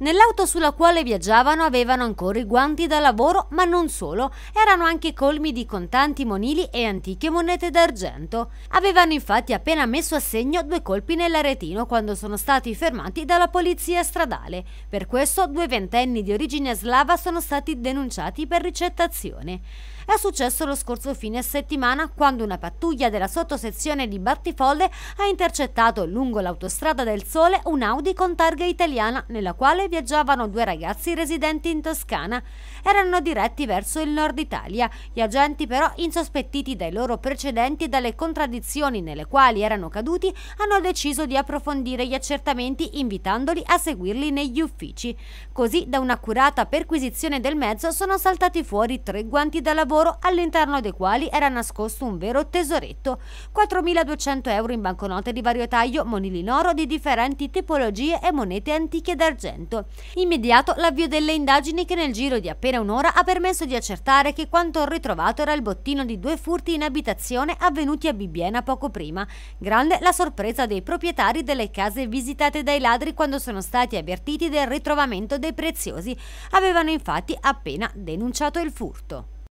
Nell'auto sulla quale viaggiavano avevano ancora i guanti da lavoro, ma non solo, erano anche colmi di contanti monili e antiche monete d'argento. Avevano infatti appena messo a segno due colpi nell'aretino quando sono stati fermati dalla polizia stradale. Per questo due ventenni di origine slava sono stati denunciati per ricettazione. È successo lo scorso fine settimana quando una pattuglia della sottosezione di Battifolle ha intercettato lungo l'autostrada del Sole un Audi con targa italiana nella quale viaggiavano due ragazzi residenti in Toscana. Erano diretti verso il nord Italia. Gli agenti però, insospettiti dai loro precedenti e dalle contraddizioni nelle quali erano caduti, hanno deciso di approfondire gli accertamenti invitandoli a seguirli negli uffici. Così, da un'accurata perquisizione del mezzo, sono saltati fuori tre guanti da lavoro all'interno dei quali era nascosto un vero tesoretto. 4.200 euro in banconote di vario taglio, monili in oro di differenti tipologie e monete antiche d'argento accaduto. Immediato l'avvio delle indagini che nel giro di appena un'ora ha permesso di accertare che quanto ritrovato era il bottino di due furti in abitazione avvenuti a Bibbiena poco prima. Grande la sorpresa dei proprietari delle case visitate dai ladri quando sono stati avvertiti del ritrovamento dei preziosi. Avevano infatti appena denunciato il furto.